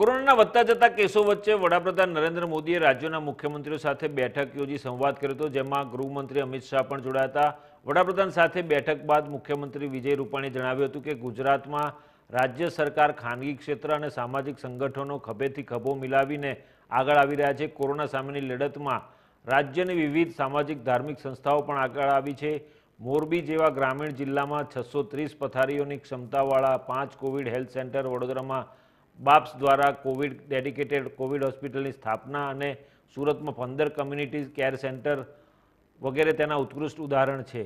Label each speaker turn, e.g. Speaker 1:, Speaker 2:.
Speaker 1: કોરોનાના વધતા જતા કેસો વચ્ચે વડાપ્રધાન નરેન્દ્ર મોદીએ રાજ્યોના મુખ્યમંત્રીઓ સાથે બેઠક યોજી સંવાદ કર્યો હતો જેમાં ગૃહમંત્રી અમિત શાહ પણ જોડાયા હતા વડાપ્રધાન સાથે બેઠક બાદ મુખ્યમંત્રી વિજય રૂપાણીએ જણાવ્યું હતું કે ગુજરાતમાં રાજ્ય સરકાર ખાનગી ક્ષેત્ર અને સામાજિક સંગઠનો ખભેથી ખભો મિલાવીને આગળ આવી રહ્યા છે કોરોના સામેની લડતમાં રાજ્યની વિવિધ સામાજિક ધાર્મિક સંસ્થાઓ પણ આગળ આવી છે મોરબી જેવા ગ્રામીણ જિલ્લામાં છસો પથારીઓની ક્ષમતાવાળા પાંચ કોવિડ હેલ્થ સેન્ટર વડોદરામાં બાપ્સ દ્વારા કોવિડ ડેડિકેટેડ કોવિડ હોસ્પિટલની સ્થાપના અને સુરતમાં પંદર કમ્યુનિટી કેર સેન્ટર વગેરે તેના ઉત્કૃષ્ટ ઉદાહરણ છે